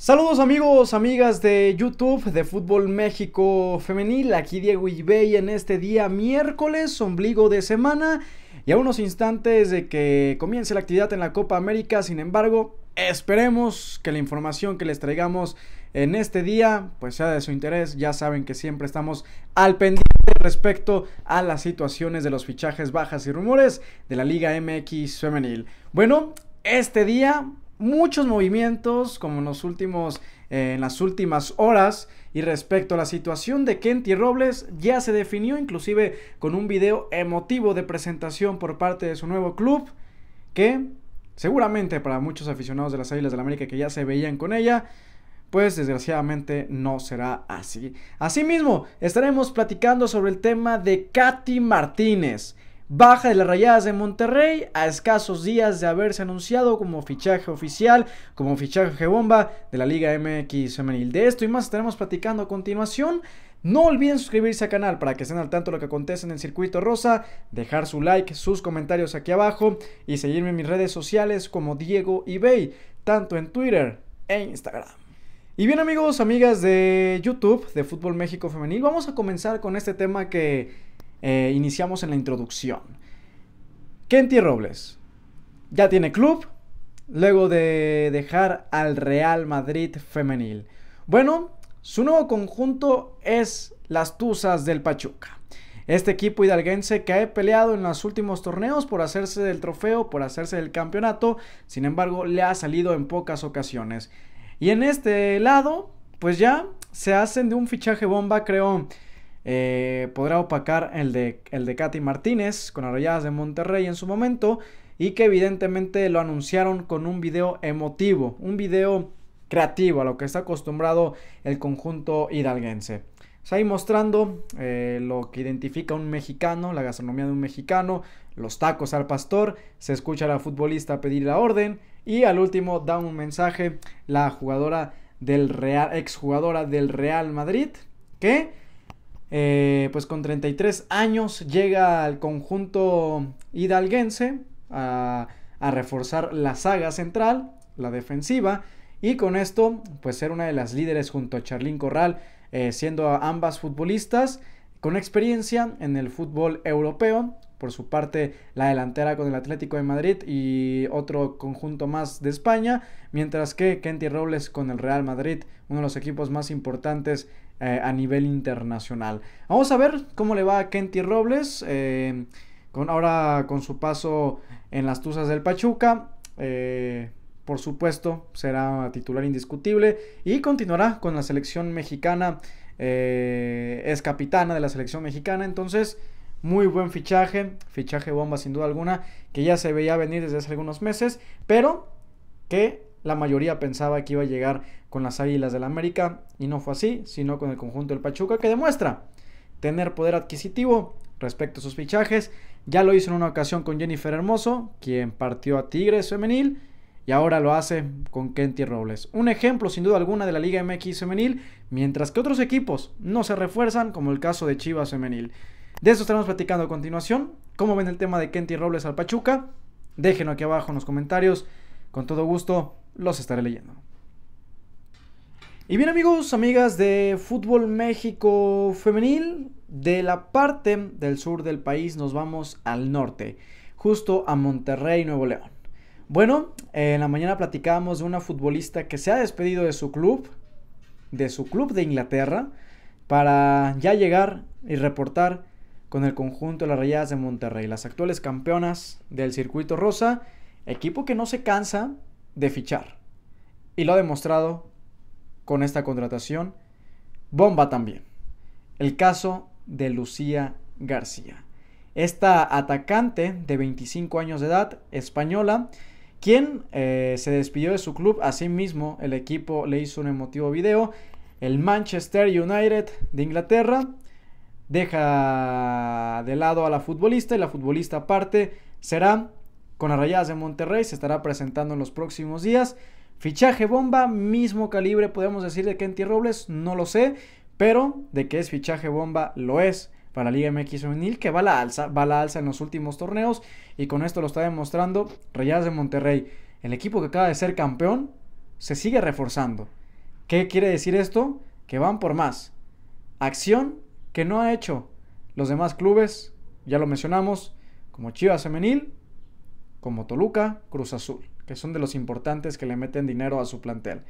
Saludos amigos, amigas de YouTube de Fútbol México Femenil, aquí Diego Ibey en este día miércoles, ombligo de semana y a unos instantes de que comience la actividad en la Copa América, sin embargo, esperemos que la información que les traigamos en este día pues sea de su interés, ya saben que siempre estamos al pendiente respecto a las situaciones de los fichajes bajas y rumores de la Liga MX femenil. Bueno, este día muchos movimientos, como en, los últimos, eh, en las últimas horas, y respecto a la situación de Kenty Robles, ya se definió inclusive con un video emotivo de presentación por parte de su nuevo club, que seguramente para muchos aficionados de las Águilas del América que ya se veían con ella, pues desgraciadamente no será así. Asimismo, estaremos platicando sobre el tema de Katy Martínez baja de las rayadas de Monterrey a escasos días de haberse anunciado como fichaje oficial, como fichaje bomba de la Liga MX femenil. De esto y más estaremos platicando a continuación. No olviden suscribirse al canal para que estén al tanto de lo que acontece en el circuito rosa, dejar su like, sus comentarios aquí abajo y seguirme en mis redes sociales como Diego eBay, tanto en Twitter e Instagram. Y bien amigos, amigas de YouTube, de Fútbol México Femenil, vamos a comenzar con este tema que eh, iniciamos en la introducción. Kenty Robles ya tiene club luego de dejar al Real Madrid femenil. Bueno, su nuevo conjunto es las Tuzas del Pachuca. Este equipo hidalguense que ha peleado en los últimos torneos por hacerse del trofeo, por hacerse del campeonato, sin embargo le ha salido en pocas ocasiones. Y en este lado, pues ya se hacen de un fichaje bomba, creo, eh, podrá opacar el de, el de Katy Martínez con arrolladas de Monterrey en su momento y que evidentemente lo anunciaron con un video emotivo, un video creativo a lo que está acostumbrado el conjunto hidalguense. Está ahí mostrando eh, lo que identifica un mexicano, la gastronomía de un mexicano, los tacos al pastor, se escucha a la futbolista pedir la orden y al último da un mensaje la jugadora del Real, exjugadora del Real Madrid que eh, pues con 33 años llega al conjunto hidalguense a, reforzar la saga central, la defensiva, y con esto pues ser una de las líderes junto a Charlín Corral, eh, siendo ambas futbolistas con experiencia en el fútbol europeo. Por su parte, la delantera con el Atlético de Madrid y otro conjunto más de España. Mientras que Kenty Robles con el Real Madrid, uno de los equipos más importantes eh, a nivel internacional. Vamos a ver cómo le va a Kenty Robles. Eh, con, ahora con su paso en las Tuzas del Pachuca. Eh, por supuesto, será titular indiscutible. Y continuará con la selección mexicana. es capitana de la selección mexicana. Entonces. Muy buen fichaje, fichaje bomba sin duda alguna, que ya se veía venir desde hace algunos meses, pero que la mayoría pensaba que iba a llegar con las Águilas del la América y no fue así, sino con el conjunto del Pachuca que demuestra tener poder adquisitivo respecto a sus fichajes. Ya lo hizo en una ocasión con Jennifer Hermoso, quien partió a Tigres femenil y ahora lo hace con Kenty Robles. Un ejemplo sin duda alguna de la Liga MX femenil, mientras que otros equipos no se refuerzan, como el caso de Chivas femenil. De eso estaremos platicando a continuación. ¿Cómo ven el tema de Kenty Robles al Pachuca? Déjenlo aquí abajo en los comentarios. Con todo gusto, los estaré leyendo. Y bien amigos, amigas de Fútbol México Femenil, de la parte del sur del país nos vamos al norte, justo a Monterrey, Nuevo León. Bueno, en la mañana platicábamos de una futbolista que se ha despedido de su club, de su club de Inglaterra, para ya llegar y reportar con el conjunto de las Rayadas de Monterrey, las actuales campeonas del circuito rosa, equipo que no se cansa de fichar. Y lo ha demostrado con esta contratación. Bomba también. El caso de Lucía García. Esta atacante de 25 años de edad, española, quien eh, se despidió de su club. Asimismo, el equipo le hizo un emotivo video. El Manchester United de Inglaterra deja de lado a la futbolista y la futbolista aparte será con las Rayadas de Monterrey. Se estará presentando en los próximos días. Fichaje bomba, mismo calibre, podemos decir, de Kenty Robles, no lo sé, pero de que es fichaje bomba, lo es para la Liga MX Femenil, que va a la alza, va a la alza en los últimos torneos, y con esto lo está demostrando Rayadas de Monterrey. El equipo que acaba de ser campeón se sigue reforzando. ¿Qué quiere decir esto? Que van por más. Acción que no ha hecho los demás clubes, ya lo mencionamos, como Chivas Femenil, como Toluca, Cruz Azul, que son de los importantes que le meten dinero a su plantel.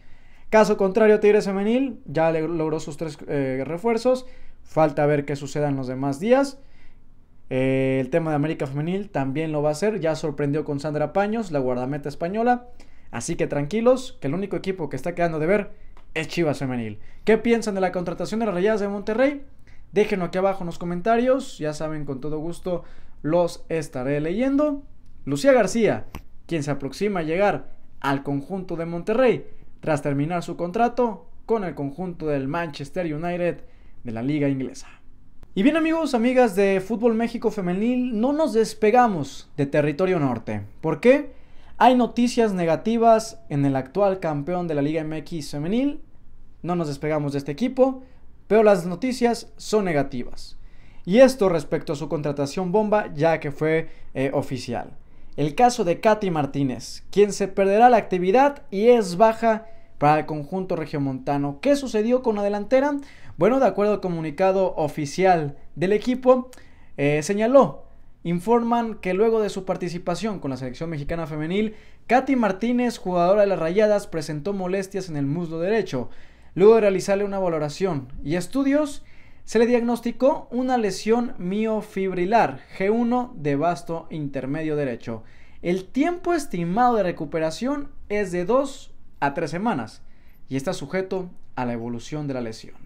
Caso contrario, Tigres Femenil ya logró sus tres eh, refuerzos. Falta ver qué suceda en los demás días. Eh, el tema de América Femenil también lo va a hacer. Ya sorprendió con Sandra Paños, la guardameta española. Así que tranquilos, que el único equipo que está quedando de ver es Chivas Femenil. ¿Qué piensan de la contratación de las Rayadas de Monterrey? Déjenlo aquí abajo en los comentarios. Ya saben, con todo gusto los estaré leyendo. Lucía García, quien se aproxima a llegar al conjunto de Monterrey tras terminar su contrato con el conjunto del Manchester United de la liga inglesa. Y bien amigos, amigas de Fútbol México Femenil, no nos despegamos de territorio norte. ¿Por qué? Hay noticias negativas en el actual campeón de la Liga MX Femenil. No nos despegamos de este equipo, pero las noticias son negativas. Y esto respecto a su contratación bomba ya que fue eh, oficial el caso de Katy Martínez, quien se perderá la actividad y es baja para el conjunto regiomontano. ¿Qué sucedió con la delantera? Bueno, de acuerdo al comunicado oficial del equipo, eh, señaló, informan que luego de su participación con la selección mexicana femenil, Katy Martínez, jugadora de las Rayadas, presentó molestias en el muslo derecho. Luego de realizarle una valoración y estudios, se le diagnosticó una lesión miofibrilar G1 de vasto intermedio derecho. El tiempo estimado de recuperación es de 2 a 3 semanas y está sujeto a la evolución de la lesión.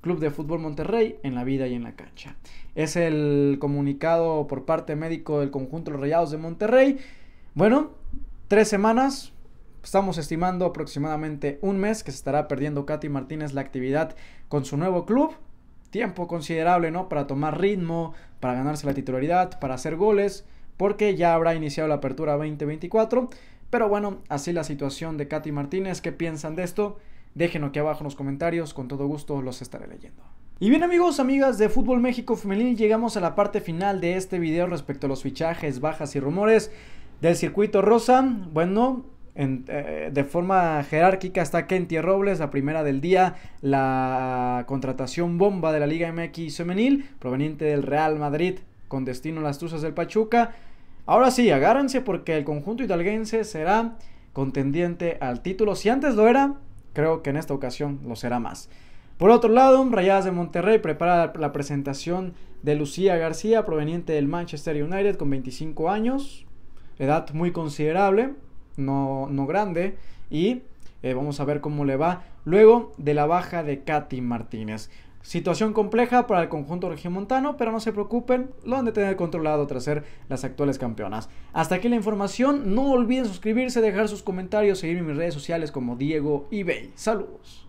Club de Fútbol Monterrey en la vida y en la cancha. Es el comunicado por parte médico del conjunto Rayados de Monterrey. Bueno, tres semanas. Estamos estimando aproximadamente un mes que se estará perdiendo Katy Martínez la actividad con su nuevo club tiempo considerable, ¿no? Para tomar ritmo, para ganarse la titularidad, para hacer goles, porque ya habrá iniciado la apertura 2024. Pero bueno, así la situación de Katy Martínez. ¿Qué piensan de esto? Déjenlo aquí abajo en los comentarios, con todo gusto los estaré leyendo. Y bien amigos, amigas de Fútbol México Femenil, llegamos a la parte final de este video respecto a los fichajes, bajas y rumores del circuito rosa. Bueno, eh, de forma jerárquica está Kenty Robles, la primera del día, la contratación bomba de la Liga MX femenil, proveniente del Real Madrid, con destino a las Tuzas del Pachuca. Ahora sí, agárrense porque el conjunto italguense será contendiente al título. Si antes lo era, creo que en esta ocasión lo será más. Por otro lado, Rayadas de Monterrey prepara la presentación de Lucía García, proveniente del Manchester United, con 25 años, edad muy considerable no, no grande. Y eh, vamos a ver cómo le va luego de la baja de Katy Martínez. Situación compleja para el conjunto regiomontano, pero no se preocupen, lo han de tener controlado tras ser las actuales campeonas. Hasta aquí la información, no olviden suscribirse, dejar sus comentarios, seguirme en mis redes sociales como Diego eBay. Saludos.